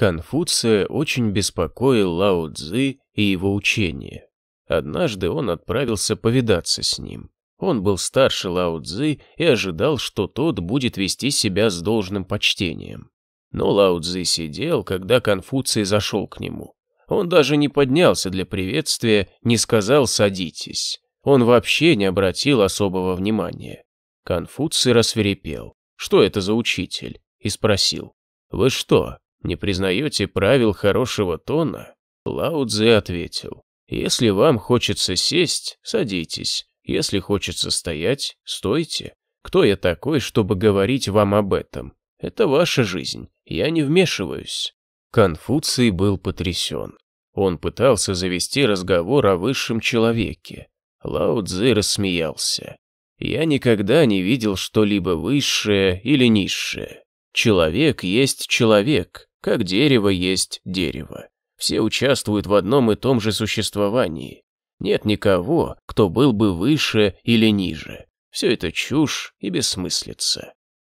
Конфуция очень беспокоил Лао Цзы и его учение. Однажды он отправился повидаться с ним. Он был старше Лао Цзы и ожидал, что тот будет вести себя с должным почтением. Но Лао Цзы сидел, когда Конфуций зашел к нему. Он даже не поднялся для приветствия, не сказал «садитесь». Он вообще не обратил особого внимания. Конфуций рассверепел. «Что это за учитель?» и спросил. «Вы что, не признаете правил хорошего тона?» Лао Цзэ ответил, «Если вам хочется сесть, садитесь. Если хочется стоять, стойте. Кто я такой, чтобы говорить вам об этом? Это ваша жизнь, я не вмешиваюсь». Конфуций был потрясен. Он пытался завести разговор о высшем человеке. Лао Цзы рассмеялся. «Я никогда не видел что-либо высшее или низшее. Человек есть человек, как дерево есть дерево. Все участвуют в одном и том же существовании. Нет никого, кто был бы выше или ниже. Все это чушь и бессмыслица.